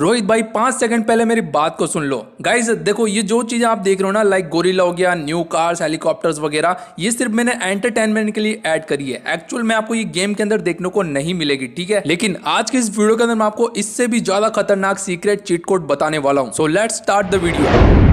रोहित भाई पांच सेकंड पहले मेरी बात को सुन लो गाइज देखो ये जो चीज़ें आप देख रहे हो ना लाइक गोरिला हो गया न्यू कार्स हेलीकॉप्टर्स वगैरह ये सिर्फ मैंने एंटरटेनमेंट के लिए ऐड करी है एक्चुअल में आपको ये गेम के अंदर देखने को नहीं मिलेगी ठीक है लेकिन आज के इस वीडियो के अंदर मैं आपको इससे भी ज्यादा खतरनाक सीक्रेट चीट कोड बताने वाला हूँ so let start the video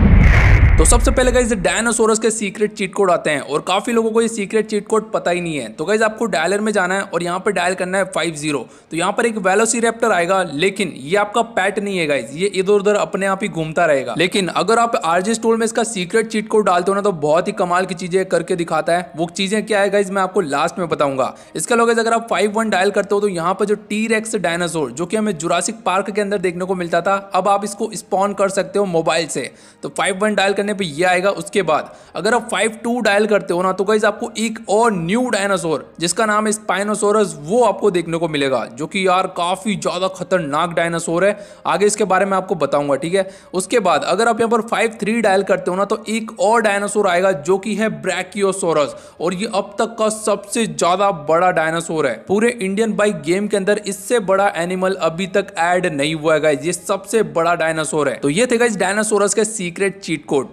तो सबसे पहले गाइज डायनासोरस के सीक्रेट चीट कोड आते हैं और काफी लोगों को ये सीक्रेट चीट कोड पता ही नहीं है तो गाइज आपको डायलर में जाना है और यहाँ पर डायल करना है फाइव जीरो तो यहाँ पर एक रेप्टर आएगा लेकिन ये आपका पैट नहीं है गाइज ये इधर उधर अपने आप ही घूमता रहेगा लेकिन अगर आप आरजी स्टोल में इसका सीक्रेट चीट कोड डालते हो ना तो बहुत ही कमाल की चीजें करके दिखाता है वो चीजें क्या है गाइज मैं आपको लास्ट में बताऊंगा इसके अलावा अगर आप फाइव डायल करते हो तो यहाँ पर जो टी रेक्स डायनासोर जो कि हमें जुरासिक पार्क के अंदर देखने को मिलता था अब आप इसको स्पॉन कर सकते हो मोबाइल से तो फाइव डायल करने पे ये आएगा उसके बाद अगर आप फाइव टू डायल करते हो ना तो गाइज आपको एक और न्यू डायनासोर जिसका नाम है स्पाइनोसोरस वो आपको देखने को मिलेगा जो कि यार काफ़ी ज़्यादा खतरनाक डायनासोर है आगे इसके बारे में आपको बताऊंगा ठीक है उसके बाद अगर आप यहाँ पर फाइव थ्री डायल करते हो ना तो एक और डायनासोर आएगा जो कि है ब्रैकियोसोरस और ये अब तक का सबसे ज़्यादा बड़ा डायनासोर है पूरे इंडियन बाइक गेम के अंदर इससे बड़ा एनिमल अभी तक एड नहीं हुआ है ये सबसे बड़ा डायनासोर है तो ये थे इस डायनासोरस के secret cheat code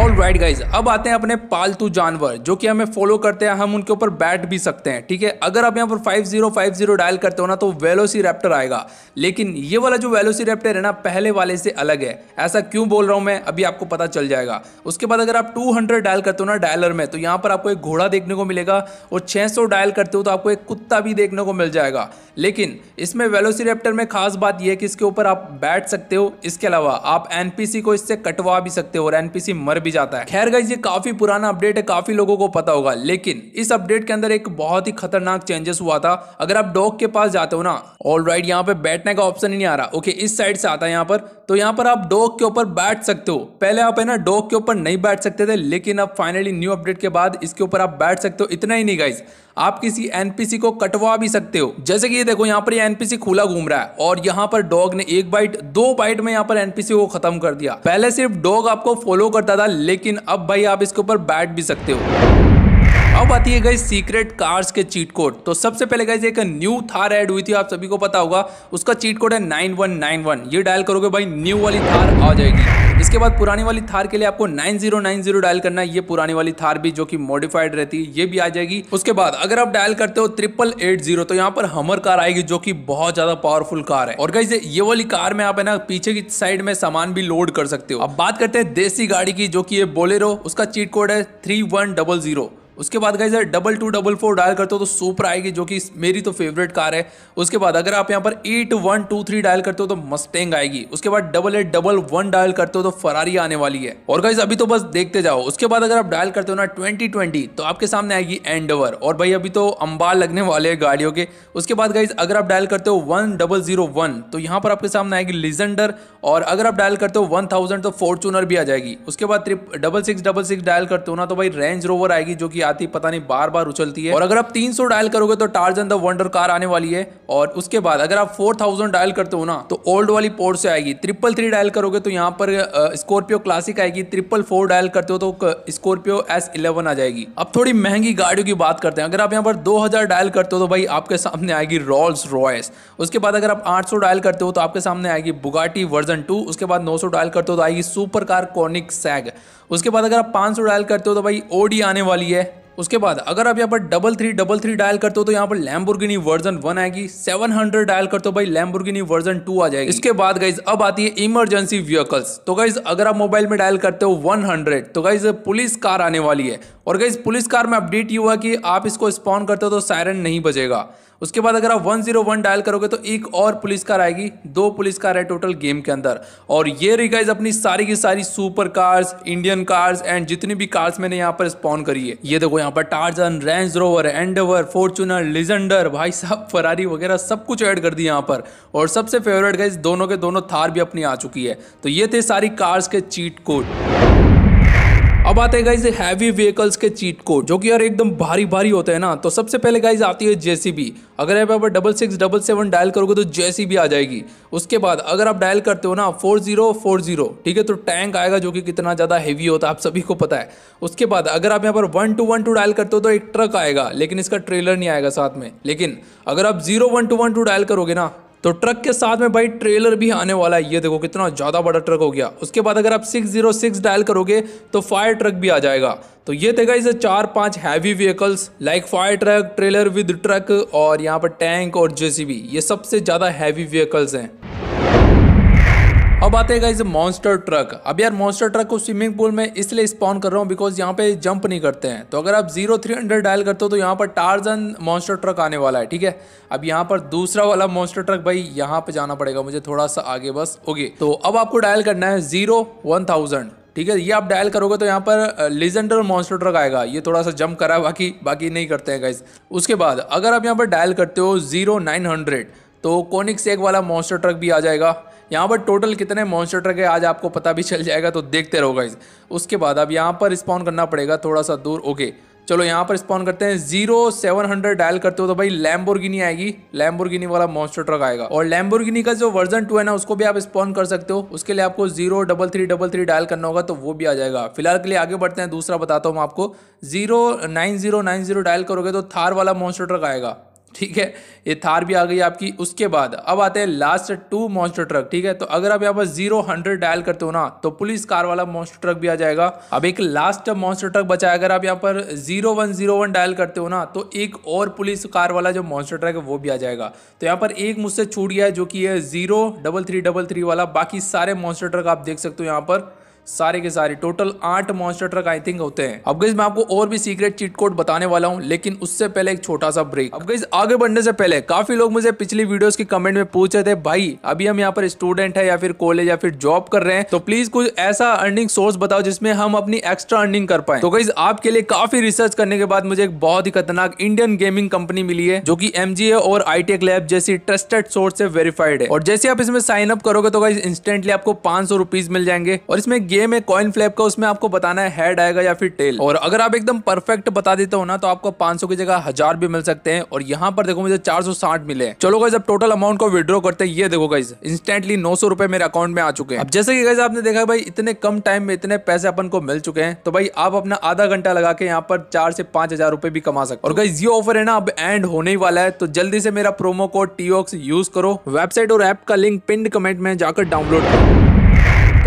all right guys अब आते हैं अपने पालतू जानवर जो कि हमें फॉलो करते हैं हम उनके ऊपर बैठ भी सकते हैं ठीक है अगर आप यहाँ पर 5050 डायल करते हो ना तो वेलोसी रैप्टर आएगा लेकिन ये वाला जो वेलोसी रैप्टर है ना पहले वाले से अलग है ऐसा क्यों बोल रहा हूँ मैं अभी आपको पता चल जाएगा उसके बाद अगर आप टू डायल करते हो ना डायलर में तो यहाँ पर आपको एक घोड़ा देखने को मिलेगा और छः डायल करते हो तो आपको एक कुत्ता भी देखने को मिल जाएगा लेकिन इसमें वेलोसी रैप्टर में खास बात यह है कि इसके ऊपर आप बैठ सकते हो इसके अलावा आप एन को इससे कटवा भी सकते हो और एन मर भी भी जाता है खैर गाइज ये काफी पुराना अपडेट है काफी लोगों को पता होगा लेकिन इस अपडेट के अंदर एक बहुत ही खतरनाक चेंजेस हुआ था अगर आप डॉग के पास जाते हो ना ऑल राइट यहाँ पे बैठने का ऑप्शन ही नहीं आ रहा ओके इस साइड से आता है यहाँ पर तो यहाँ पर आप डॉग के ऊपर बैठ सकते हो पहले आप है ना डॉग के ऊपर नहीं बैठ सकते थे लेकिन अब फाइनली न्यू अपडेट के बाद इसके ऊपर आप बैठ सकते हो इतना ही नहीं गाइज आप किसी एनपीसी को कटवा भी सकते हो जैसे कि ये देखो यहाँ पर ये एनपीसी खुला घूम रहा है और यहाँ पर डॉग ने एक बाइट दो बाइट में यहाँ पर एनपीसी को खत्म कर दिया पहले सिर्फ डॉग आपको फॉलो करता था लेकिन अब भाई आप इसके ऊपर बैठ भी सकते हो अब आती है गई सीक्रेट कार्स के चीट कोड तो सबसे पहले गई एक न्यू थार ऐड हुई थी आप सभी को पता होगा उसका चीट कोड है 9191 ये डायल करोगे भाई न्यू वाली थार आ जाएगी इसके बाद पुरानी वाली थार के लिए आपको 9090 डायल करना है ये पुरानी वाली थार भी जो कि मॉडिफाइड रहती है ये भी आ जाएगी उसके बाद अगर आप डायल करते हो ट्रिपल एट जीरो तो यहाँ पर हमर कार आएगी जो कि बहुत ज्यादा पावरफुल कार है और कहीं ये वाली कार में आप है ना पीछे की साइड में सामान भी लोड कर सकते हो अब बात करते हैं देसी गाड़ी की जो की ये बोलेरो उसका चीट कोड है थ्री वन डबल जीरो उसके बाद guys double two double four dial करते हो तो सुपर आएगी जो कि मेरी तो फेवरेट कार है उसके बाद अगर आप यहाँ पर eight one two three dial करते हो तो मस्टेंग आएगी उसके बाद double eight double one dial करते हो तो फरारी आने वाली है और गाइज अभी तो बस देखते जाओ उसके बाद अगर आप डायल करते हो ना ट्वेंटी ट्वेंटी तो आपके सामने आएगी एंडवर और भाई अभी तो अंबाल लगने वाले हैं गाड़ियों के उसके बाद गाइज अगर आप डायल करते हो वन डबल जीरो वन तो यहाँ पर आपके सामने आएगी लिजेंडर और अगर आप डायल करते हो वन थाउजेंड तो फॉर्चूनर भी आ जाएगी उसके बाद double six double six dial करते हो ना तो भाई रेंज रोवर आएगी जो कि आती पता नहीं बार बार उछलती है और अगर आप 300 डायल करोगे तो टार्जन द वंडर कार आने वाली है और उसके बाद अगर आप 4000 डायल करते हो ना तो ओल्ड वाली पोर्ट से आएगी ट्रिपल थ्री डायल करोगे तो यहाँ पर स्कॉर्पियो क्लासिक आएगी ट्रिपल फोर डायल करते हो तो स्कॉर्पियो एस इलेवन आ जाएगी अब थोड़ी महंगी गाड़ियों की बात करते हैं अगर आप यहाँ पर दो डायल करते हो तो भाई आपके सामने आएगी रॉल्स रॉयस उसके बाद अगर आप 800 डायल करते हो तो आपके सामने आएगी बुगाटी वर्जन टू उसके बाद 900 डायल करते हो तो आएगी सुपर कार कॉनिक सैग उसके बाद अगर आप 500 डायल करते हो तो भाई ओडी आने वाली है उसके बाद अगर आप यहाँ पर double three double three dial करते हो तो यहाँ पर लैम्बोर्गिनी वर्जन वन आएगी 700 डायल करते हो भाई लैम्बोर्गिनी वर्जन टू आ जाएगी इसके बाद गाइज अब आती है इमरजेंसी व्हीकल्स तो गाइज अगर आप मोबाइल में डायल करते हो 100 तो गाइज पुलिस कार आने वाली है और गाइज पुलिस कार में अपडेट ये हुआ कि आप इसको स्पॉन करते हो तो सायरन नहीं बजेगा उसके बाद अगर आप 101 डायल करोगे तो एक और पुलिस कार आएगी दो पुलिस कार है टोटल गेम के अंदर और ये रही गाइज अपनी सारी की सारी super cars Indian cars and जितनी भी कार्स मैंने यहाँ पर स्पॉन करी है ये देखो यहाँ पर Tarzan Range Rover Endeavour Fortuner Legender भाई साहब फरारी वगैरह सब कुछ ऐड कर दिया यहाँ पर और सबसे फेवरेट गाइज दोनों के दोनों थार भी अपनी आ चुकी है तो ये थे सारी कार्स के चीट कोड अब आते हैं गाइज हैवी व्हीकल्स के चीट कोड जो कि यार एकदम भारी भारी होते हैं ना तो सबसे पहले गाइज आती है जेसीबी अगर आप यहाँ पर double six double seven dial करोगे तो जेसीबी आ जाएगी उसके बाद अगर आप डायल करते हो ना फोर जीरो फोर जीरो ठीक है तो टैंक आएगा जो कि कितना ज़्यादा हैवी होता है आप सभी को पता है उसके बाद अगर आप यहाँ पर one two one two dial करते हो तो एक ट्रक आएगा लेकिन इसका ट्रेलर नहीं आएगा साथ में लेकिन अगर आप zero one two one two dial करोगे ना तो ट्रक के साथ में भाई ट्रेलर भी आने वाला है ये देखो कितना ज़्यादा बड़ा ट्रक हो गया उसके बाद अगर आप सिक्स जीरो सिक्स डायल करोगे तो फायर ट्रक भी आ जाएगा तो ये देगा इसे चार पांच heavy vehicles like fire truck trailer with truck और यहाँ पर टैंक और जेसीबी ये सबसे ज़्यादा हैवी व्हीकल्स हैं अब आते हैं गाइज मॉन्स्टर ट्रक अब यार मॉन्स्टर ट्रक को स्विमिंग पूल में इसलिए स्पॉन कर रहा हूँ बिकॉज यहाँ पे जंप नहीं करते हैं तो अगर आप जीरो थ्री हंड्रेड डायल करते हो तो यहाँ पर टारजन मॉन्स्टर ट्रक आने वाला है ठीक है अब यहाँ पर दूसरा वाला मॉन्स्टर ट्रक भाई यहाँ पे जाना पड़ेगा मुझे थोड़ा सा आगे बस ओके तो अब आपको डायल करना है जीरो वन थाउजेंड ठीक है ये आप डायल करोगे तो यहाँ पर लिजेंडर मॉन्स्टर ट्रक आएगा ये थोड़ा सा जंप करा है बाकी बाकी नहीं करते हैं गाइज उसके बाद अगर आप यहाँ पर डायल करते हो जीरो नाइन हंड्रेड तो कोनिक सेक वाला मॉन्स्टर ट्रक भी आ जाएगा यहाँ पर टोटल कितने मॉन्स्टर ट्रक है आज आपको पता भी चल जाएगा तो देखते रहो गाइज उसके बाद अब यहाँ पर स्पॉन करना पड़ेगा थोड़ा सा दूर ओके चलो यहाँ पर स्पॉन करते हैं जीरो सेवन हंड्रेड डायल करते हो तो भाई लैम्बोर्गिनी आएगी लैम्बोर्गिनी वाला मॉन्स्टर ट्रक आएगा और लैम्बोर्गिनी का जो वर्जन टू है ना उसको भी आप स्पॉन कर सकते हो उसके लिए आपको zero double three double three dial करना होगा तो वो भी आ जाएगा फिलहाल के लिए आगे बढ़ते हैं दूसरा बताता हूँ आपको zero nine zero nine zero dial करोगे तो थार वाला मॉन्स्टर ट्रक आएगा ठीक है ये थार भी आ गई आपकी उसके बाद अब आते हैं लास्ट टू मॉन्स्टर ट्रक ठीक है तो अगर आप यहाँ पर जीरो हंड्रेड डायल करते हो ना तो पुलिस कार वाला मॉन्स्टर ट्रक भी आ जाएगा अब एक लास्ट मॉन्स्टर ट्रक बचा है अगर आप यहाँ पर zero one zero one dial करते हो ना तो एक और पुलिस कार वाला जो मॉन्स्टर ट्रक है वो भी आ जाएगा तो यहाँ पर एक मुझसे छूट गया है जो कि है zero double three double three वाला बाकी सारे मॉन्स्टर ट्रक आप देख सकते हो यहाँ पर सारे के सारे टोटल आठ मॉन्स्टर ट्रक आई थिंक होते हैं अब गई मैं आपको और भी सीक्रेट चीट कोड बताने वाला हूँ लेकिन उससे पहले एक छोटा सा ब्रेक अब गई आगे बढ़ने से पहले काफी लोग मुझे पिछली वीडियोस की कमेंट में पूछ रहे थे भाई अभी हम यहाँ पर स्टूडेंट है या फिर कॉलेज या फिर जॉब कर रहे हैं तो प्लीज कुछ ऐसा अर्निंग सोर्स बताओ जिसमें हम अपनी एक्स्ट्रा अर्निंग कर पाए तो गई आपके लिए काफी रिसर्च करने के बाद मुझे एक बहुत ही खतरनाक इंडियन गेमिंग कंपनी मिली है जो की एम और आई लैब e जैसी ट्रस्टेड सोर्स से वेरीफाइड है और जैसे आप इसमें साइन अप करोगे तो गई इंस्टेंटली आपको पांच सौ मिल जाएंगे और इसमें गेम है कॉइन फ्लैप का उसमें आपको बताना है हेड आएगा या फिर टेल और अगर आप एकदम परफेक्ट बता देते हो ना तो आपको 500 की जगह हजार भी मिल सकते हैं और यहाँ पर देखो मुझे 460 मिले चलो गाइज अब टोटल अमाउंट को विड्रॉ करते हैं ये देखो गाइज इंस्टेंटली नौ सौ मेरे अकाउंट में आ चुके हैं अब जैसे कि गाइज आपने देखा भाई इतने कम टाइम में इतने पैसे अपन को मिल चुके हैं तो भाई आप अपना आधा घंटा लगा के यहाँ पर चार से पांच हजार रुपए भी कमा सकते और गाइज ये ऑफर है ना अब एंड होने ही वाला है तो जल्दी से मेरा प्रोमो कोड टीओक्स यूज करो वेबसाइट और ऐप का लिंक पिंड कमेंट में जाकर डाउनलोड करो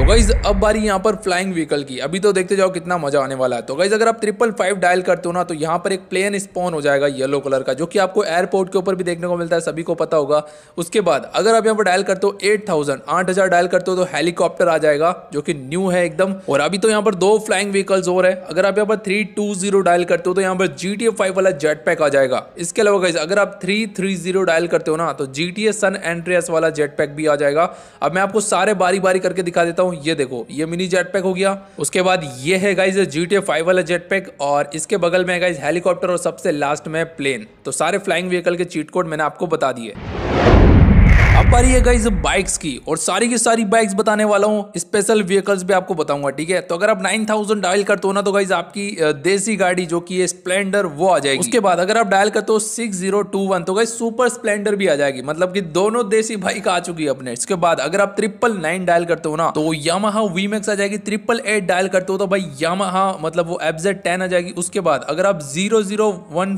तो गाइज अब बारी यहाँ पर फ्लाइंग व्हीकल की अभी तो देखते जाओ कितना मजा आने वाला है तो गाइज अगर आप ट्रिपल फाइव डायल करते हो ना तो यहाँ पर एक प्लेन स्पॉन हो जाएगा येलो कलर का जो कि आपको एयरपोर्ट के ऊपर भी देखने को मिलता है सभी को पता होगा उसके बाद अगर आप यहाँ पर डायल करते हो एट थाउजेंड आठ हजार डायल करते हो तो हेलीकॉप्टर आ जाएगा जो कि न्यू है एकदम और अभी तो यहाँ पर दो फ्लाइंग व्हीकल्स और है अगर आप यहाँ पर थ्री टू जीरो डायल करते हो तो यहाँ पर जी टी फाइव वाला जेट पैक आ जाएगा इसके अलावा गाइज अगर आप थ्री थ्री जीरो डायल करते हो ना तो जी टी ए सन एंट्रियस वाला जेट पैक भी आ जाएगा अब मैं आपको सारे बारी बारी करके दिखा देता हूँ हूँ ये देखो ये मिनी जेट पैक हो गया उसके बाद ये है गाइज जी टी फाइव वाला जेट पैक और इसके बगल में है गाइज हेलीकॉप्टर और सबसे लास्ट में प्लेन तो सारे फ्लाइंग व्हीकल के चीट कोड मैंने आपको बता दिए बारी है गाइज बाइक्स की और सारी की सारी बाइक्स बताने वाला हूँ स्पेशल व्हीकल्स भी आपको बताऊंगा ठीक है तो अगर आप 9000 डायल करते हो ना तो गाइज आपकी देसी गाड़ी जो कि है स्प्लेंडर वो आ जाएगी उसके बाद अगर आप डायल करते हो 6021 तो गाइज सुपर स्प्लेंडर भी आ जाएगी मतलब की दोनों देसी बाइक आ चुकी है अपने इसके बाद अगर आप ट्रिपल नाइन डायल करते हो ना तो यामाहा वीमेक्स आ जाएगी ट्रिपल एट डायल करते हो तो भाई यामाहा मतलब वो एफजेड टेन आ जाएगी उसके बाद अगर आप जीरो जीरो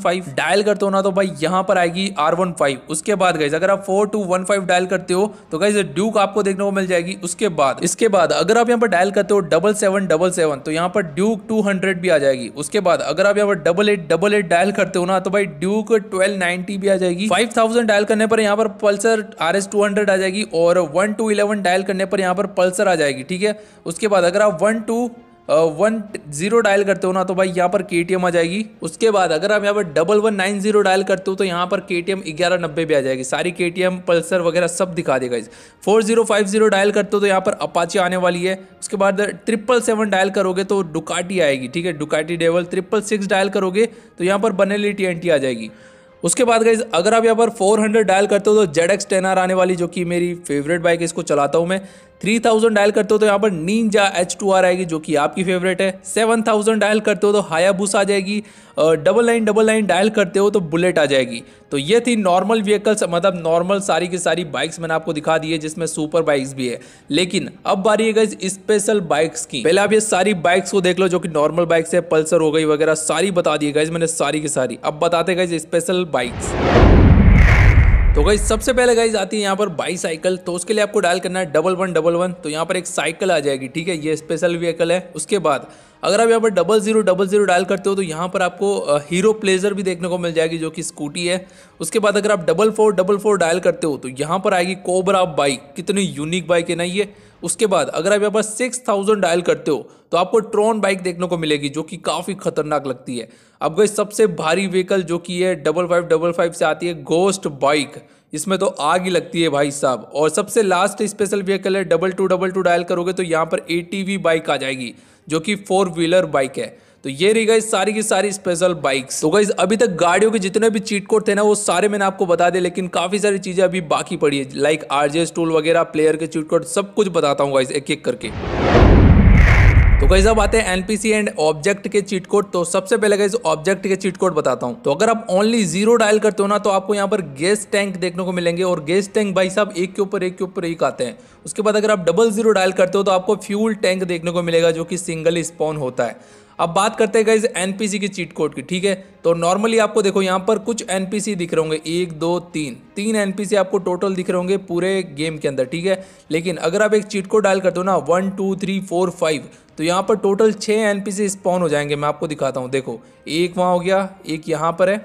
डायल करते हो ना तो भाई यहाँ पर आएगी आर उसके बाद गाइज अगर आप फोर डायल डायल करते हो तो गाइज ड्यूक आपको देखने को मिल जाएगी उसके बाद इसके बाद अगर आप यहाँ पर डायल करते हो डबल सेवन डबल सेवन तो यहाँ पर ड्यूक टू हंड्रेड भी आ जाएगी उसके बाद अगर आप यहाँ पर double eight double eight dial करते हो ना तो भाई ड्यूक ट्वेल्व नाइनटी भी आ जाएगी फाइव थाउजेंड डायल करने पर यहाँ पर Pulsar R S two hundred आ जाएगी और वन टू इलेवन डायल करने पर यहाँ पर पल्सर आ जाएगी ठीक है उसके बाद अगर आप one two one zero dial करते हो ना तो भाई यहाँ पर के आ जाएगी उसके बाद अगर आप यहाँ पर double one nine zero dial करते हो तो यहाँ पर के टी एम ग्यारह नब्बे भी आ जाएगी सारी के टी एम पल्सर वगैरह सब दिखा देगा इस four zero five zero dial करते हो तो यहाँ पर अपाची आने वाली है उसके बाद ट्रिपल सेवन डायल करोगे तो डुकाटी आएगी ठीक है Ducati Diavel triple six dial करोगे तो यहाँ पर बनेली टी एन टी आ जाएगी उसके बाद गई अगर आप यहाँ पर 400 डायल करते हो तो जेड एक्स आने वाली जो कि मेरी फेवरेट बाइक है इसको चलाता हूँ मैं थ्री थाउजेंड डायल करते हो तो यहाँ पर नींजा एच टू आर आएगी जो कि आपकी फेवरेट है सेवन थाउजेंड डायल करते हो तो हायाबूस आ जाएगी double nine double nine dial करते हो तो बुलेट आ जाएगी तो ये थी नॉर्मल व्हीकल्स मतलब नॉर्मल सारी की सारी बाइक्स मैंने आपको दिखा दी है जिसमें सुपर बाइक्स भी है लेकिन अब बारी है गई स्पेशल बाइक्स की पहले आप ये सारी बाइक्स को देख लो जो कि नॉर्मल बाइक्स है पल्सर हो गई वगैरह सारी बता दी गई मैंने सारी की सारी अब बताते गए स्पेशल बाइक्स तो गई सबसे पहले गाइज आती है यहाँ पर बाई साइकिल तो उसके लिए आपको डायल करना है डबल वन डबल वन तो यहाँ पर एक साइकिल आ जाएगी ठीक है ये स्पेशल व्हीकल है उसके बाद अगर आप यहाँ पर double zero double zero dial करते हो तो यहाँ पर आपको हीरो प्लेजर भी देखने को मिल जाएगी जो कि स्कूटी है उसके बाद अगर आप double four double four dial करते हो तो यहाँ पर आएगी कोबरा बाइक कितनी यूनिक बाइक है ना ये उसके बाद अगर आप यहाँ पर सिक्स थाउजेंड डायल करते हो तो आपको ट्रॉन बाइक देखने को मिलेगी जो कि काफ़ी खतरनाक लगती है अब गई सबसे भारी व्हीकल जो कि है डबल फाइव डबल फाइव से आती है गोस्ट बाइक इसमें तो आग ही लगती है भाई साहब और सबसे लास्ट स्पेशल व्हीकल है double two double two dial करोगे तो यहाँ पर ए बाइक आ जाएगी जो कि फोर व्हीलर बाइक है तो ये रही गई सारी की सारी स्पेशल बाइक्स तो गई अभी तक गाड़ियों के जितने भी चीट कोड थे ना वो सारे मैंने आपको बता दिए लेकिन काफी सारी चीजें अभी बाकी पड़ी है लाइक आरजेएस टूल वगैरह प्लेयर के चीट कोड सब कुछ बताता हूँ एक एक करके तो गाइज सब आते हैं एनपीसी एंड ऑब्जेक्ट के चीट कोड तो सबसे पहले गाइज ऑब्जेक्ट के चीट कोड बताता हूं तो अगर आप ओनली जीरो डायल करते हो ना तो आपको यहाँ पर गैस टैंक देखने को मिलेंगे और गैस टैंक भाई साहब एक के ऊपर एक के ऊपर एक आते हैं उसके बाद अगर आप डबल जीरो डायल करते हो तो आपको फ्यूल टैंक देखने को मिलेगा जो कि सिंगल स्पॉन होता है अब बात करते हैं गाइज एन की चीट कोड की ठीक है तो नॉर्मली आपको देखो यहाँ पर कुछ एन दिख रहे होंगे एक दो तीन तीन एन आपको टोटल दिख रहे होंगे पूरे गेम के अंदर ठीक है लेकिन अगर आप एक चीट कोड डायल कर दो ना one two three four five तो यहाँ पर टोटल छः एन स्पॉन हो जाएंगे मैं आपको दिखाता हूँ देखो एक वहाँ हो गया एक यहाँ पर है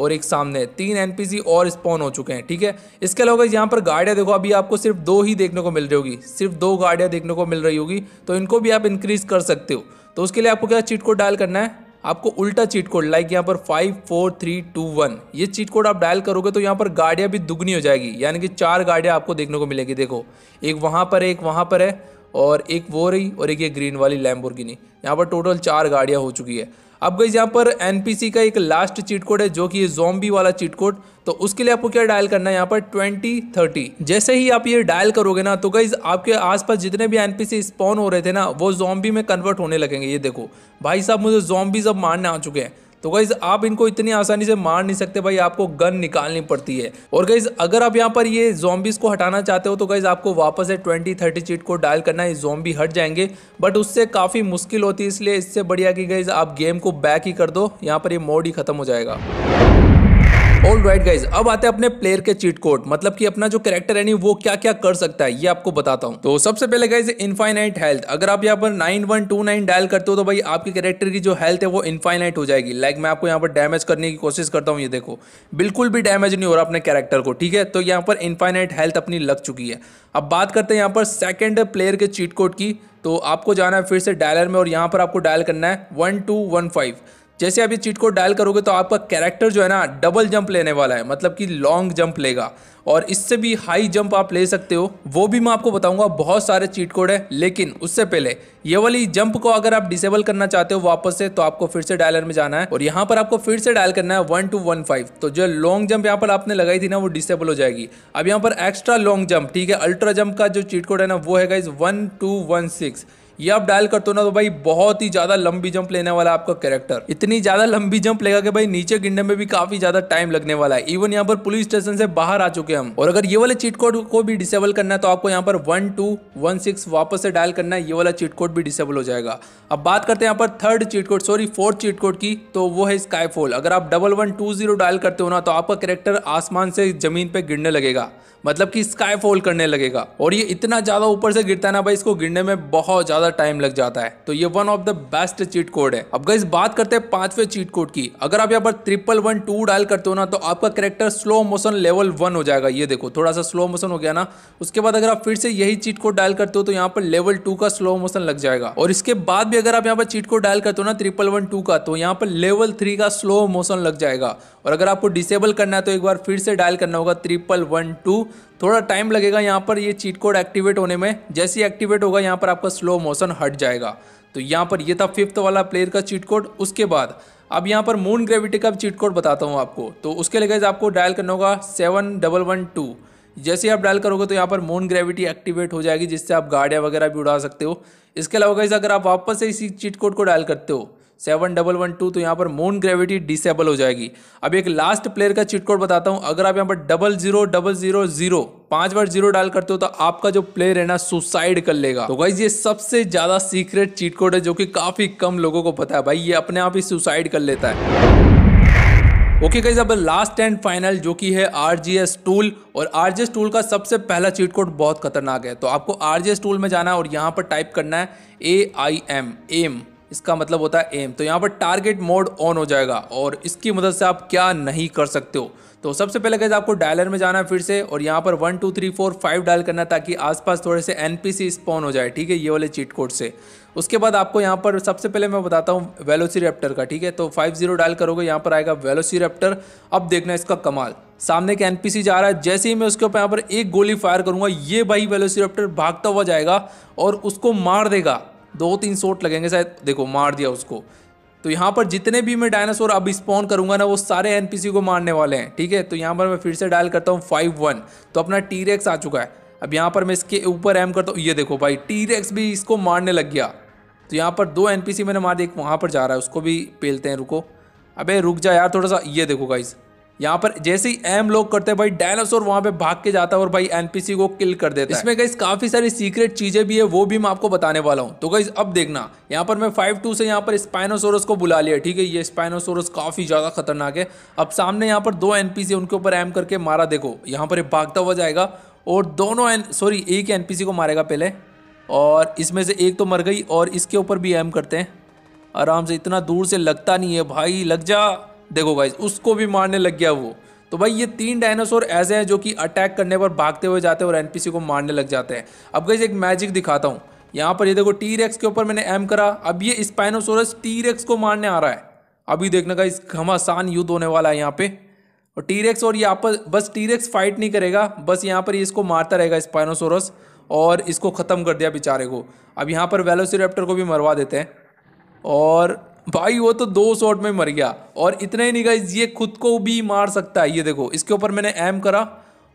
और एक सामने तीन एनपीसी और स्पॉन हो चुके हैं ठीक है इसके अलावा यहाँ पर गाड़ियाँ देखो अभी आपको सिर्फ दो ही देखने को मिल रही होगी सिर्फ दो गाड़ियाँ देखने को मिल रही होगी तो इनको भी आप इंक्रीज़ कर सकते हो तो उसके लिए आपको क्या चीट कोड डायल करना है आपको उल्टा चीट कोड लाइक यहाँ पर five four three two one ये चीट कोड आप डायल करोगे तो यहाँ पर गाड़ियाँ भी दुगनी हो जाएगी यानी कि चार गाड़ियाँ आपको देखने को मिलेगी देखो एक वहाँ पर है एक वहाँ पर है और एक वो रही और एक ये ग्रीन वाली लैम्बोर्गिनी यहाँ पर टोटल चार गाड़ियाँ हो चुकी है अब गई यहाँ पर एन का एक लास्ट चीट कोड है जो कि जोम्बी वाला चीट कोड तो उसके लिए आपको क्या डायल करना है यहाँ पर ट्वेंटी थर्टी जैसे ही आप ये डायल करोगे ना तो गई आपके आसपास जितने भी एनपीसी स्पॉन हो रहे थे ना वो जोम्बी में कन्वर्ट होने लगेंगे ये देखो भाई साहब मुझे जोम्बी सब मारने आ चुके हैं तो गाइज आप इनको इतनी आसानी से मार नहीं सकते भाई आपको गन निकालनी पड़ती है और गाइज अगर आप यहाँ पर ये जोम्बिस को हटाना चाहते हो तो गाइज आपको वापस से ट्वेंटी थर्टी चीट को डायल करना है जोम्बी हट जाएंगे बट उससे काफ़ी मुश्किल होती है इसलिए इससे बढ़िया कि गाइज आप गेम को बैक ही कर दो यहाँ पर ये मोड ही खत्म हो जाएगा ऑल राइट गाइज अब आते हैं अपने प्लेयर के चीट कोड मतलब कि अपना जो कैरेक्टर है नहीं वो क्या क्या कर सकता है ये आपको बताता हूँ तो सबसे पहले गाइज इनफाइनाइट हेल्थ अगर आप यहाँ पर nine one two nine dial करते हो तो भाई आपके कैरेक्टर की जो हेल्थ है वो इनफाइनाइट हो जाएगी लाइक मैं आपको यहाँ पर डैमेज करने की कोशिश करता हूँ ये देखो बिल्कुल भी डैमेज नहीं हो रहा अपने कैरेक्टर को ठीक है तो यहाँ पर इनफाइनाइट हेल्थ अपनी लग चुकी है अब बात करते हैं यहाँ पर सेकेंड प्लेयर के चीट कोड की तो आपको जाना है फिर से डायलर में और यहाँ पर आपको डायल करना है वन टू वन फाइव जैसे आप ये चीट कोड डायल करोगे तो आपका कैरेक्टर जो है ना डबल जंप लेने वाला है मतलब कि लॉन्ग जंप लेगा और इससे भी हाई जंप आप ले सकते हो वो भी मैं आपको बताऊंगा बहुत सारे चीट कोड है लेकिन उससे पहले ये वाली जंप को अगर आप डिसेबल करना चाहते हो वापस से तो आपको फिर से डायलर में जाना है और यहाँ पर आपको फिर से डायल करना है वन टू वन फाइव तो जो लॉन्ग जंप यहाँ पर आपने लगाई थी ना वो डिसेबल हो जाएगी अब यहाँ पर एक्स्ट्रा लॉन्ग जंप ठीक है अल्ट्रा जंप का जो चीट कोड है ना वो है इस वन टू वन सिक्स ये आप डायल करते हो ना तो भाई बहुत ही ज़्यादा लंबी जंप लेने वाला आपका कैरेक्टर इतनी ज़्यादा लंबी जंप लेगा कि भाई नीचे गिरने में भी काफ़ी ज़्यादा टाइम लगने वाला है इवन यहाँ पर पुलिस स्टेशन से बाहर आ चुके हम और अगर ये वाले चीट कोड को भी डिसेबल करना है तो आपको यहाँ पर वन टू वन सिक्स वापस से डायल करना है ये वाला चीट कोड भी डिसेबल हो जाएगा अब बात करते हैं यहाँ पर third cheat code sorry fourth cheat code की तो वो है स्काईफॉल अगर आप double one two zero dial करते हो ना तो आपका कैरेक्टर आसमान से ज़मीन पर गिरने लगेगा मतलब कि स्काई फॉल करने लगेगा और ये इतना ज़्यादा ऊपर से गिरता है ना भाई इसको गिरने में बहुत ज़्यादा टाइम लग जाता है तो ये one of the best cheat code है अब गाइज बात करते हैं पांचवे चीट कोड की अगर आप यहाँ पर ट्रिपल वन टू डायल करते हो ना तो आपका character slow motion level one हो जाएगा ये देखो थोड़ा सा स्लो मोशन हो गया ना उसके बाद अगर आप फिर से यही चीट कोड डायल करते हो तो यहाँ पर लेवल टू का स्लो मोशन लग जाएगा और इसके बाद भी अगर आप यहाँ पर चीट कोड डायल करते हो ना ट्रिपल वन टू का तो यहाँ पर लेवल थ्री का स्लो मोशन लग जाएगा और अगर आपको डिसेबल करना है तो एक बार फिर से डायल करना होगा ट्रिपल वन टू थोड़ा टाइम लगेगा यहाँ पर ये चीट कोड एक्टिवेट होने में जैसे ही एक्टिवेट होगा यहाँ पर आपका स्लो मोशन हट जाएगा तो यहाँ पर ये था फिफ्थ वाला प्लेयर का चीट कोड उसके बाद अब यहाँ पर मून ग्रेविटी का चीट कोड बताता हूँ आपको तो उसके लिए आपको डायल करना होगा सेवन डबल वन टू जैसे आप डायल करोगे तो यहाँ पर मून ग्रेविटी एक्टिवेट हो जाएगी जिससे आप गाड़ियाँ वगैरह भी उड़ा सकते हो इसके अलावा गए अगर आप वापस से इसी चीट कोड को डायल करते हो सेवन डबल वन टू तो यहाँ पर मोन ग्रेविटी डिसेबल हो जाएगी अब एक लास्ट प्लेयर का चिट कोड बताता हूँ अगर आप यहाँ पर double zero double zero zero पांच बार जीरो डाल करते हो तो आपका जो प्लेयर है ना सुसाइड कर लेगा तो भाई ये सबसे ज्यादा सीक्रेट चिट कोड है जो कि काफी कम लोगों को पता है भाई ये अपने आप ही सुसाइड कर लेता है ओके गाइज अब लास्ट एंड फाइनल जो कि है आर जी एस टूल और आर जी एस टूल का सबसे पहला चीट कोड बहुत खतरनाक है तो आपको आर जी एस टूल में जाना है और यहाँ पर टाइप करना है ए आई एम एम इसका मतलब होता है एम तो यहाँ पर टारगेट मोड ऑन हो जाएगा और इसकी मदद से आप क्या नहीं कर सकते हो तो सबसे पहले कहते आपको डायलर में जाना है फिर से और यहाँ पर one two three four five dial करना ताकि आसपास थोड़े से एन स्पॉन हो जाए ठीक है ये वाले चीट कोड से उसके बाद आपको यहाँ पर सबसे पहले मैं बताता हूँ वेलोसी रेप्टर का ठीक है तो फाइव जीरो डायल करोगे यहाँ पर आएगा वेलोसी रेप्टर अब देखना इसका कमाल सामने के एनपीसी जा रहा है जैसे ही मैं उसके ऊपर यहाँ पर एक गोली फायर करूँगा ये भाई वेलोसी भागता हुआ जाएगा और उसको मार देगा दो तीन शॉट लगेंगे शायद देखो मार दिया उसको तो यहाँ पर जितने भी मैं डायनासोर अब स्पॉन करूँगा ना वो सारे एनपीसी को मारने वाले हैं ठीक है तो यहाँ पर मैं फिर से डायल करता हूँ फाइव वन तो अपना टी रेक्स आ चुका है अब यहाँ पर मैं इसके ऊपर एम करता हूँ ये देखो भाई टी रेक्स भी इसको मारने लग गया तो यहाँ पर दो एन मैंने मार दिया एक वहाँ पर जा रहा है उसको भी पेलते हैं रुको अब रुक जा यार थोड़ा सा ये देखो गाइज़ यहाँ पर जैसे ही एम लोग करते हैं भाई डायनासोर वहाँ पे भाग के जाता है और भाई एनपीसी को किल कर देता है इसमें गाइस काफी सारी सीक्रेट चीजें भी है वो भी मैं आपको बताने वाला हूँ तो गाइस अब देखना यहाँ पर मैं फाइव टू से यहाँ पर स्पाइनोसोरस को बुला लिया ठीक है ये स्पाइनोसोरस काफी ज्यादा खतरनाक है अब सामने यहाँ पर दो एनपीसी उनके ऊपर एम करके मारा देखो यहाँ पर भागता हुआ जाएगा और दोनों एन सॉरी एक एनपीसी को मारेगा पहले और इसमें से एक तो मर गई और इसके ऊपर भी एम करते हैं आराम से इतना दूर से लगता नहीं है भाई लग जा देखो गाइज उसको भी मारने लग गया वो तो भाई ये तीन डायनासोर ऐसे हैं जो कि अटैक करने पर भागते हुए जाते हैं और एनपीसी को मारने लग जाते हैं अब गाइज एक मैजिक दिखाता हूँ यहाँ पर ये देखो टी रेक्स के ऊपर मैंने एम करा अब ये स्पाइनोसोरस टी रेक्स को मारने आ रहा है अभी देखने का इस घमासान युद्ध होने वाला है यहाँ पे और टी रेक्स और यहाँ पर बस टी रेक्स फाइट नहीं करेगा बस यहाँ पर ये इसको मारता रहेगा स्पाइनोसोरस और इसको ख़त्म कर दिया बेचारे को अब यहाँ पर वेलोसिरेप्टर को भी मरवा देते हैं और भाई वो तो दो शॉट में मर गया और इतना ही नहीं गाइज ये खुद को भी मार सकता है ये देखो इसके ऊपर मैंने एम करा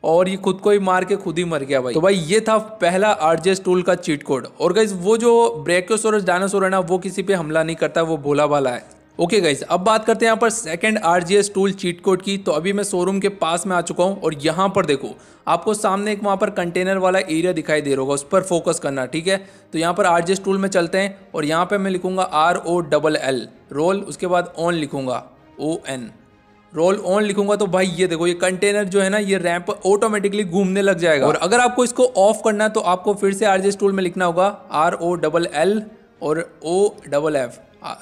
और ये खुद को ही मार के खुद ही मर गया भाई तो भाई ये था पहला आरजेस टूल का चीट कोड और गाइज वो जो ब्रेकोसोरस डायनासोर है ना वो किसी पे हमला नहीं करता वो भोला भाला है ओके गाइज अब बात करते हैं यहाँ पर second RGS tool cheat code की तो अभी मैं शोरूम के पास में आ चुका हूँ और यहाँ पर देखो आपको सामने एक वहाँ पर कंटेनर वाला एरिया दिखाई दे रहा होगा उस पर फोकस करना ठीक है तो यहाँ पर आरजीएस टूल में चलते हैं और यहाँ पर मैं लिखूँगा R O double L roll उसके बाद ऑन लिखूँगा ओ एन रोल ऑन लिखूंगा तो भाई ये देखो ये कंटेनर जो है ना ये रैंप ऑटोमेटिकली घूमने लग जाएगा और अगर आपको इसको ऑफ करना है तो आपको फिर से आरजीएस टूल में लिखना होगा आर ओ डबल एल और O double F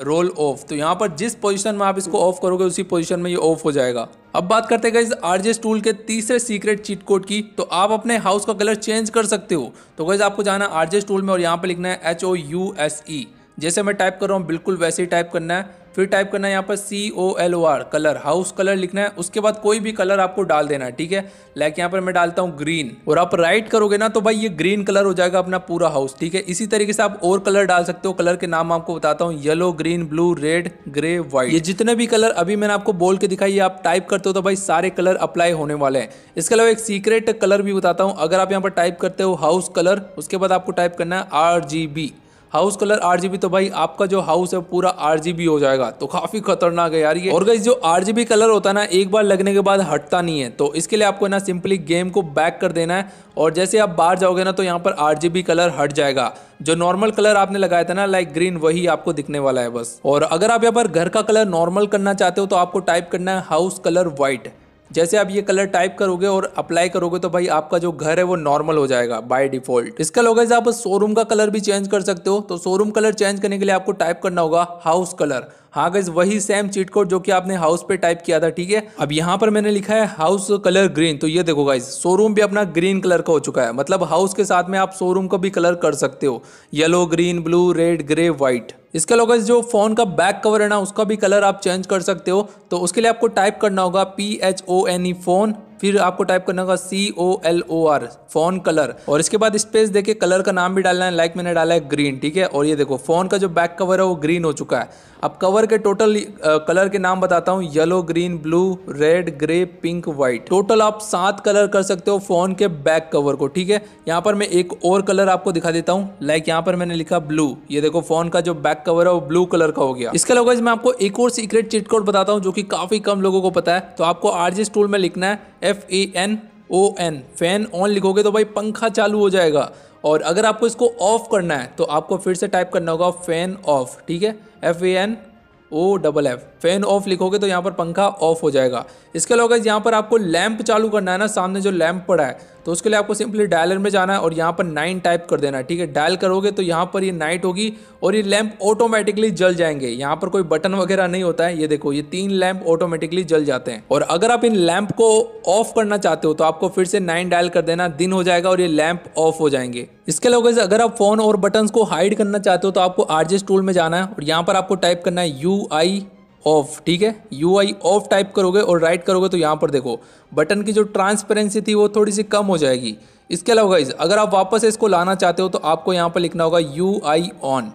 roll off तो यहाँ पर जिस पोजीशन में आप इसको ऑफ करोगे उसी पोजीशन में ये ऑफ हो जाएगा अब बात करते हैं इस आरजेस टूल के तीसरे सीक्रेट चीट कोड की तो आप अपने हाउस का कलर चेंज कर सकते हो तो गैस आपको जाना है आरजेस टूल में और यहाँ पर लिखना है H O U S E जैसे मैं टाइप कर रहा हूँ बिल्कुल वैसे ही टाइप करना है फिर टाइप करना है यहाँ पर C O L O R colour house colour लिखना है उसके बाद कोई भी कलर आपको डाल देना है ठीक है लाइक यहाँ पर मैं डालता हूँ ग्रीन और आप राइट करोगे ना तो भाई ये ग्रीन कलर हो जाएगा अपना पूरा हाउस ठीक है इसी तरीके से आप और कलर डाल सकते हो कलर के नाम आपको बताता हूँ yellow green blue red grey white ये जितने भी कलर अभी मैंने आपको बोल के दिखाई आप टाइप करते हो तो भाई सारे कलर अप्लाई होने वाले हैं इसके अलावा एक सीक्रेट कलर भी बताता हूँ अगर आप यहाँ पर टाइप करते हो हाउस कलर उसके बाद आपको टाइप करना है R G B house colour R तो भाई आपका जो हाउस है पूरा आर हो जाएगा तो काफी खतरनाक है यार ये और गई जो आर कलर होता है ना एक बार लगने के बाद हटता नहीं है तो इसके लिए आपको ना सिंपली गेम को बैक कर देना है और जैसे आप बाहर जाओगे ना तो यहाँ पर आर कलर हट जाएगा जो नॉर्मल कलर आपने लगाया था ना लाइक ग्रीन वही आपको दिखने वाला है बस और अगर आप यहाँ पर घर का कलर नॉर्मल करना चाहते हो तो आपको टाइप करना है हाउस कलर व्हाइट जैसे आप ये कलर टाइप करोगे और अप्लाई करोगे तो भाई आपका जो घर है वो नॉर्मल हो जाएगा बाय डिफॉल्ट इसके अलावा आप शोरूम का कलर भी चेंज कर सकते हो तो शोरूम कलर चेंज करने के लिए आपको टाइप करना होगा हाउस कलर हाँ गज वही सेम चीट कोड जो कि आपने हाउस पे टाइप किया था ठीक है अब यहाँ पर मैंने लिखा है हाउस कलर ग्रीन तो ये देखो गाइज शोरूम भी अपना ग्रीन कलर का हो चुका है मतलब हाउस के साथ में आप शोरूम का भी कलर कर सकते हो yellow green blue red grey white इसके अलावा जो फ़ोन का बैक कवर है ना उसका भी कलर आप चेंज कर सकते हो तो उसके लिए आपको टाइप करना होगा P H O N E phone फिर आपको टाइप करना होगा C O L O R phone colour और इसके बाद स्पेस देके कलर का नाम भी डालना है लाइक मैंने डाला है ग्रीन ठीक है और ये देखो फोन का जो बैक कवर है वो ग्रीन हो चुका है अब कवर के टोटल कलर के नाम बताता हूँ yellow green blue red grey pink white total आप सात कलर कर सकते हो फोन के बैक कवर को ठीक है यहाँ पर मैं एक और कलर आपको दिखा देता हूँ लाइक यहाँ पर मैंने लिखा ब्लू ये देखो फोन का जो बैक कवर है वो ब्लू कलर का हो गया इसके अलावा मैं आपको एक और सीक्रेट चिट कोड बताता हूँ जो कि काफी कम लोगों को पता है तो आपको आरजे स्टूल में लिखना है F A N O N fan on लिखोगे तो भाई पंखा चालू हो जाएगा और अगर आपको इसको ऑफ करना है तो आपको फिर से टाइप करना होगा फैन ऑफ ठीक है F A N O double F fan off लिखोगे तो यहाँ पर पंखा ऑफ हो जाएगा इसके अलावा यहाँ पर आपको लैंप चालू करना है ना सामने जो लैंप पड़ा है तो उसके लिए आपको सिंपली डायलर में जाना है और यहाँ पर नाइन टाइप कर देना है ठीक है डायल करोगे तो यहाँ पर ये नाइट होगी और ये लैंप ऑटोमेटिकली जल जाएंगे यहाँ पर कोई बटन वगैरह नहीं होता है ये देखो ये तीन लैंप ऑटोमेटिकली जल जाते हैं और अगर आप इन लैंप को ऑफ करना चाहते हो तो आपको फिर से नाइन डायल कर देना दिन हो जाएगा और ये लैंप ऑफ हो जाएंगे इसके अलावा अगर आप फ़ोन और बटन्स को हाइड करना चाहते हो तो आपको आरजेस टूल में जाना है और यहाँ पर आपको टाइप करना है यू आई ऑफ ठीक है यू आई ऑफ टाइप करोगे और राइट करोगे तो यहाँ पर देखो बटन की जो ट्रांसपेरेंसी थी वो थोड़ी सी कम हो जाएगी इसके अलावा गाइज अगर आप वापस इसको लाना चाहते हो तो आपको यहाँ पर लिखना होगा U I on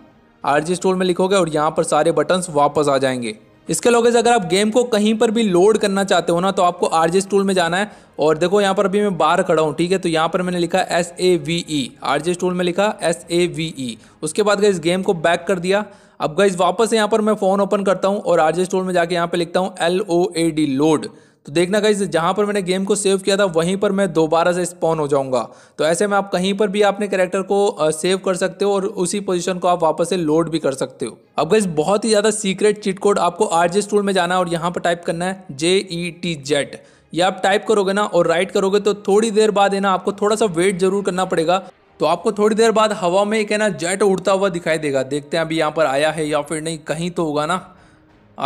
R G store में लिखोगे और यहाँ पर सारे बटन्स वापस आ जाएंगे इसके अलावा अगर आप गेम को कहीं पर भी लोड करना चाहते हो ना तो आपको आर टूल में जाना है और देखो यहाँ पर अभी मैं बाहर खड़ा हूँ ठीक है तो यहाँ पर मैंने लिखा S A V E R tool में लिखा एस ए वी ई उसके बाद इस गेम को बैक कर दिया अब गए वापस यहाँ पर मैं फ़ोन ओपन करता हूँ और आर टूल में जाके यहाँ पर लिखता हूँ L O A D load तो देखना गाइज जहाँ पर मैंने गेम को सेव किया था वहीं पर मैं दोबारा से स्पॉन हो जाऊँगा तो ऐसे में आप कहीं पर भी अपने कैरेक्टर को सेव कर सकते हो और उसी पोजिशन को आप वापस से लोड भी कर सकते हो अब गाइज बहुत ही ज़्यादा सीक्रेट चिट कोड आपको आर जे टूल में जाना है और यहाँ पर टाइप करना है जे ई टी जेट ये आप टाइप करोगे ना और राइट करोगे तो थोड़ी देर बाद है ना आपको थोड़ा सा वेट जरूर करना पड़ेगा तो आपको थोड़ी देर बाद हवा में एक है ना जेट उड़ता हुआ दिखाई देगा देखते हैं अभी यहाँ पर आया है या फिर नहीं कहीं तो होगा ना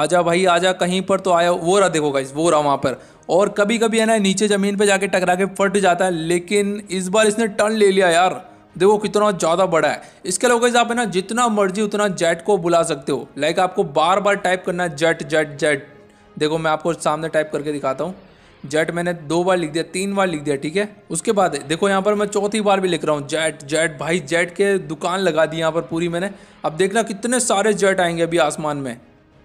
आजा भाई आजा कहीं पर तो आया वो रहा देखो गाइस वो रहा वहाँ पर और कभी कभी है ना नीचे ज़मीन पे जाके टकरा के फट जाता है लेकिन इस बार इसने टर्न ले लिया यार देखो कितना ज़्यादा बड़ा है इसके अलावा गाइस आप है ना जितना मर्जी उतना जेट को बुला सकते हो लाइक आपको बार बार टाइप करना है जेट जेट जेट देखो मैं आपको सामने टाइप करके दिखाता हूँ जेट मैंने दो बार लिख दिया तीन बार लिख दिया ठीक है उसके बाद देखो यहाँ पर मैं चौथी बार भी लिख रहा हूँ जेट जेट भाई जेट के दुकान लगा दी यहाँ पर पूरी मैंने अब देखना कितने सारे जेट आएंगे अभी आसमान में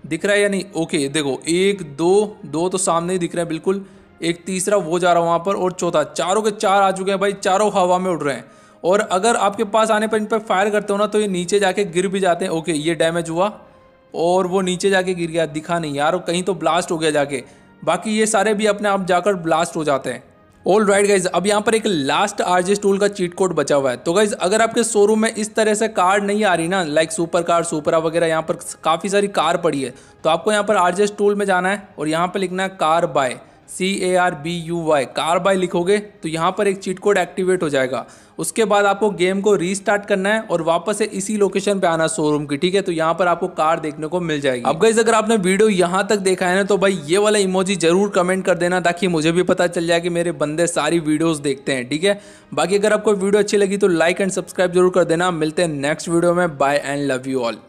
दिख रहा है या नहीं ओके देखो एक दो दो तो सामने ही दिख रहे हैं बिल्कुल एक तीसरा वो जा रहा है वहाँ पर और चौथा चारों के चार आ चुके हैं भाई चारों हवा में उड़ रहे हैं और अगर आपके पास आने पर इन पर फायर करते हो ना तो ये नीचे जाके गिर भी जाते हैं ओके ये डैमेज हुआ और वो नीचे जाके गिर गया दिखा नहीं यार कहीं तो ब्लास्ट हो गया जाके बाकी ये सारे भी अपने आप जाकर ब्लास्ट हो जाते हैं ऑल राइट गाइज अब यहाँ पर एक लास्ट आरजे टूल का चीट कोड बचा हुआ है तो गाइज अगर आपके शोरूम में इस तरह से कार नहीं आ रही ना लाइक सुपर कार सुपरा वगैरह यहाँ पर काफ़ी सारी कार पड़ी है तो आपको यहाँ पर आरजे टूल में जाना है और यहाँ पर लिखना है car buy C A R B U Y car buy लिखोगे तो यहाँ पर एक चीट कोड एक्टिवेट हो जाएगा उसके बाद आपको गेम को रीस्टार्ट करना है और वापस से इसी लोकेशन पे आना शोरूम की ठीक है तो यहाँ पर आपको कार देखने को मिल जाएगी अब गाइज अगर आपने वीडियो यहाँ तक देखा है ना तो भाई ये वाला इमोजी जरूर कमेंट कर देना ताकि मुझे भी पता चल जाए कि मेरे बंदे सारी वीडियोज देखते हैं ठीक है बाकी अगर आपको वीडियो अच्छी लगी तो लाइक एंड सब्सक्राइब जरूर कर देना मिलते हैं नेक्स्ट वीडियो में bye and love you all